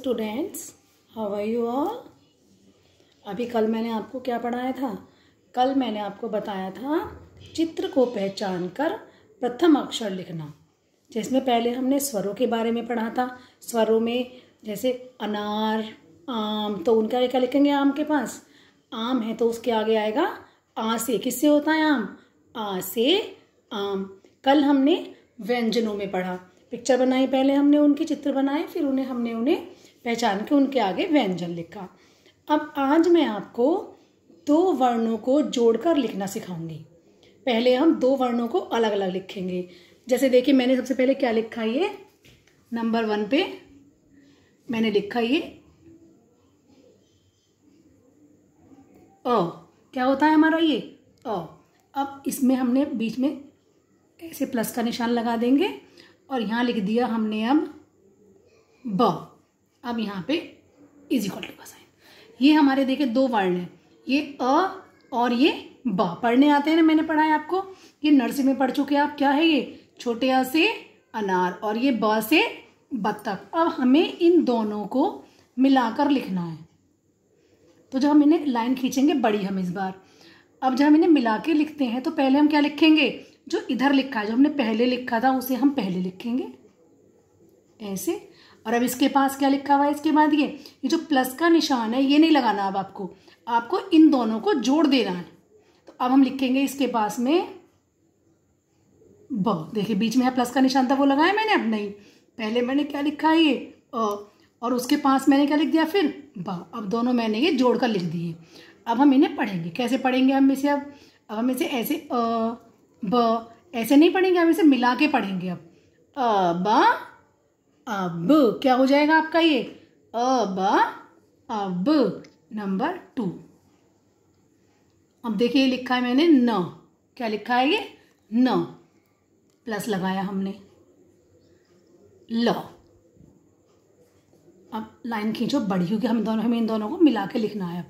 students how are you all अभी कल मैंने आपको क्या पढ़ाया था कल मैंने आपको बताया था चित्र को पहचान कर प्रथम अक्षर लिखना जिसमें पहले हमने स्वरों के बारे में पढ़ा था स्वरों में जैसे अनार आम तो उनका क्या लिखेंगे आम के पास आम है तो उसके आगे आएगा आ से किससे होता है आम आ से आम कल हमने व्यंजनों में पढ़ा पिक्चर बनाई पहले हमने उनके चित्र बनाए फिर उन्हें हमने उन्हें पहचान के उनके आगे व्यंजन लिखा अब आज मैं आपको दो वर्णों को जोड़कर लिखना सिखाऊंगी पहले हम दो वर्णों को अलग अलग लिखेंगे जैसे देखिए मैंने सबसे पहले क्या लिखा ये नंबर वन पे मैंने लिखा ये ओ क्या होता है हमारा ये ओ अब इसमें हमने बीच में ऐसे प्लस का निशान लगा देंगे और यहाँ लिख दिया हमने अब ब अब यहाँ पे इज इक्वल टू का साइन ये हमारे देखे दो वर्ण हैं ये अ और ये ब पढ़ने आते हैं ना मैंने पढ़ा है आपको ये नर्सरी में पढ़ चुके आप क्या है ये छोटे अ से अनार और ये ब से बत्तख अब हमें इन दोनों को मिलाकर लिखना है तो जब हम इन्हें लाइन खींचेंगे बड़ी हम इस बार अब जब हम इन्हें मिला के लिखते हैं तो पहले हम क्या लिखेंगे जो इधर लिखा है जो हमने पहले लिखा था उसे हम पहले लिखेंगे ऐसे और अब इसके पास क्या लिखा हुआ है इसके बाद ये ये जो प्लस का निशान है ये नहीं लगाना अब आपको आपको इन दोनों को जोड़ देना है तो अब हम लिखेंगे इसके पास में ब देखिए बीच में प्लस का निशान था वो लगाया मैंने अब नहीं पहले मैंने क्या लिखा है ये अ और उसके पास मैंने क्या लिख दिया फिर ब अब दोनों मैंने ये जोड़ कर लिख दिए अब हम इन्हें पढ़ेंगे कैसे पढ़ेंगे हम इसे अब अब हम इसे ऐसे अ ब ऐसे नहीं पढ़ेंगे हम इसे मिला के पढ़ेंगे अब अ ब अब क्या हो जाएगा आपका ये अब अब नंबर टू अब देखिए लिखा है मैंने न क्या लिखा है ये न प्लस लगाया हमने ल अब लाइन खींचो बड़ी क्योंकि हम दोनों हमें इन दोनों को मिला के लिखना है अब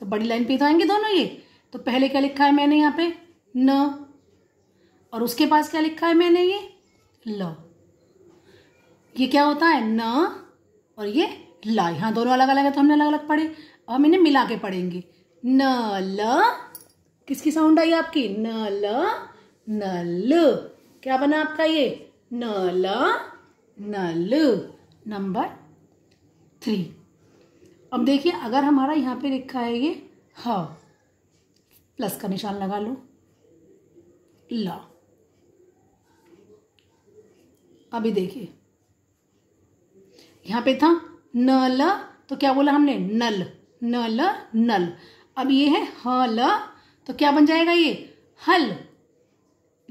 तो बड़ी लाइन पे तो आएंगे दोनों ये तो पहले क्या लिखा है मैंने यहाँ पे न और उसके पास क्या लिखा है मैंने ये ल ये क्या होता है न और ये ला यहाँ दोनों अलग अलग है तो हमने अलग अलग पढ़े अब हम इन्हें मिला के पढ़ेंगे न ल किसकी साउंड आई आपकी न ल न ल क्या बना आपका ये न ल न ल नंबर थ्री अब देखिए अगर हमारा यहाँ पे लिखा है ये ह प्लस का निशान लगा लो ला अभी देखिए यहाँ पे था न ल तो क्या बोला हमने नल न ल नल अब ये है ह ल तो क्या बन जाएगा ये हल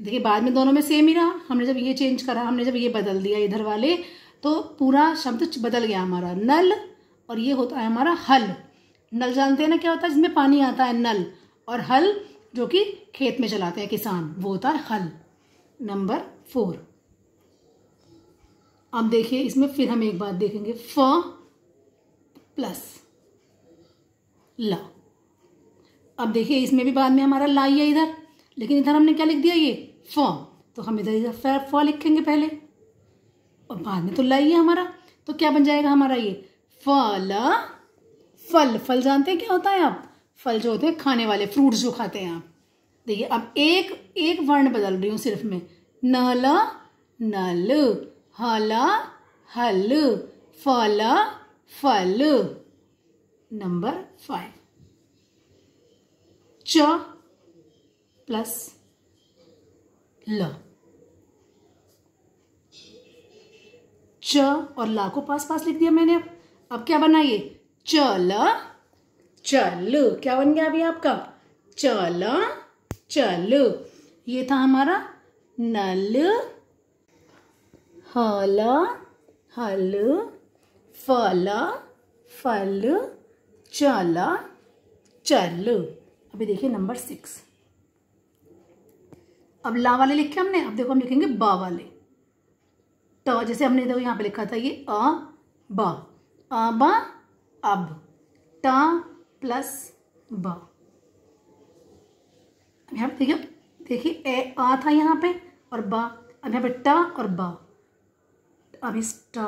देखिए बाद में दोनों में सेम ही रहा हमने जब ये चेंज करा हमने जब ये बदल दिया इधर वाले तो पूरा शब्द बदल गया हमारा नल और ये होता है हमारा हल नल जानते हैं ना क्या होता है जिसमें पानी आता है नल और हल जो कि खेत में चलाते हैं किसान वो होता है हल नंबर फोर अब देखिए इसमें फिर हम एक बात देखेंगे फ प्लस ल अब देखिए इसमें भी बाद में हमारा ला ही है इधर लेकिन इधर हमने क्या लिख दिया ये फ तो हम इधर इधर फ फ लिखेंगे पहले और बाद में तो ला ही है हमारा तो क्या बन जाएगा हमारा ये फल फल फल जानते हैं क्या होता है आप फल जो होते हैं खाने वाले फ्रूट्स जो खाते हैं आप देखिए अब एक एक वर्ण बदल रही हूँ सिर्फ मैं नल नल हल हल फल फल नंबर फाइव च प्लस ल च और ला को पास पास लिख दिया मैंने अब अब क्या बना ये चल चल क्या बन गया अभी आपका चल चल ये था हमारा नल हल हल फल फल चल चल अभी देखिए नंबर सिक्स अब ला वाले लिखे हमने अब देखो हम लिखेंगे बा वाले ट तो जैसे हमने देखो यहाँ पे लिखा था ये अ ब अ ब अब ट प्लस ब अब यहाँ पे देखिए देखिए ए आ था यहाँ पे और बा अब यहाँ पे ट और बा अब इस ट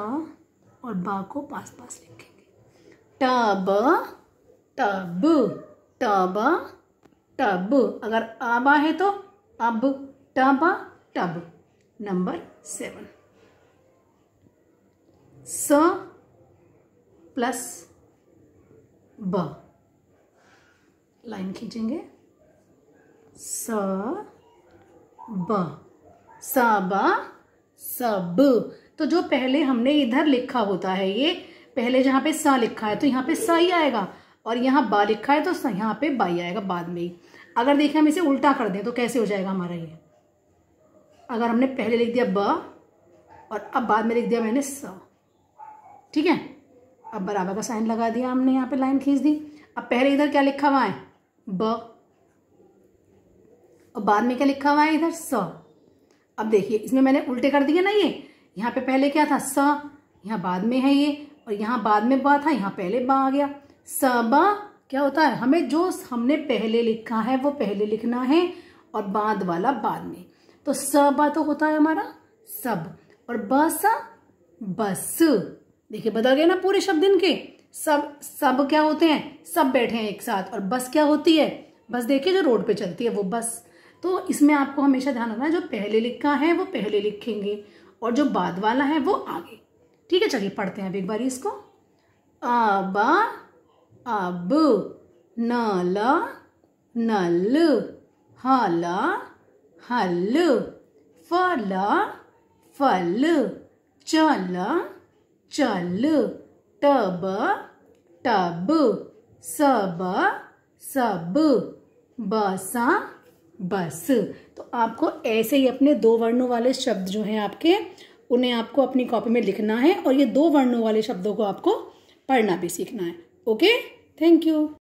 और बा को पास पास लिखेंगे टब टब टब टब अगर आबा है तो अब टबा टब नंबर सेवन स प्लस ब लाइन खींचेंगे स ब सबा सब तो जो पहले हमने इधर लिखा होता है ये पहले जहाँ पे सा लिखा है तो यहाँ पे सा ही आएगा और यहाँ बा लिखा है तो यहाँ पे बाई आएगा बाद में ही अगर देखें हम इसे उल्टा कर दें तो कैसे हो जाएगा हमारा ये अगर हमने पहले लिख दिया ब और अब बाद में लिख दिया मैंने स ठीक है अब बराबर का साइन लगा दिया हमने यहाँ पे लाइन खींच दी अब पहले इधर क्या लिखा हुआ है ब और बाद में क्या लिखा हुआ है इधर स अब देखिए इसमें मैंने उल्टे कर दिए ना ये यहाँ पे पहले क्या था स यहाँ बाद में है ये और यहाँ बाद में बा था यहाँ पहले बा आ गया स बा क्या होता है हमें जो हमने पहले लिखा है वो पहले लिखना है और बाद वाला बाद में तो स बा तो होता है हमारा सब और बस बस देखिए बदल गया ना पूरे शब्द इनके सब सब क्या होते हैं सब बैठे हैं एक साथ और बस क्या होती है बस देखिए जो रोड पे चलती है वो बस तो इसमें आपको हमेशा ध्यान रखना है जो पहले लिखा है वो पहले लिखेंगे और जो बाद वाला है वो आगे ठीक है चलिए पढ़ते हैं अब एक बार इसको अब अब नल नल हल हल फल फल चल चल टब टब सब सब बसा बस तो आपको ऐसे ही अपने दो वर्णों वाले शब्द जो हैं आपके उन्हें आपको अपनी कॉपी में लिखना है और ये दो वर्णों वाले शब्दों को आपको पढ़ना भी सीखना है ओके थैंक यू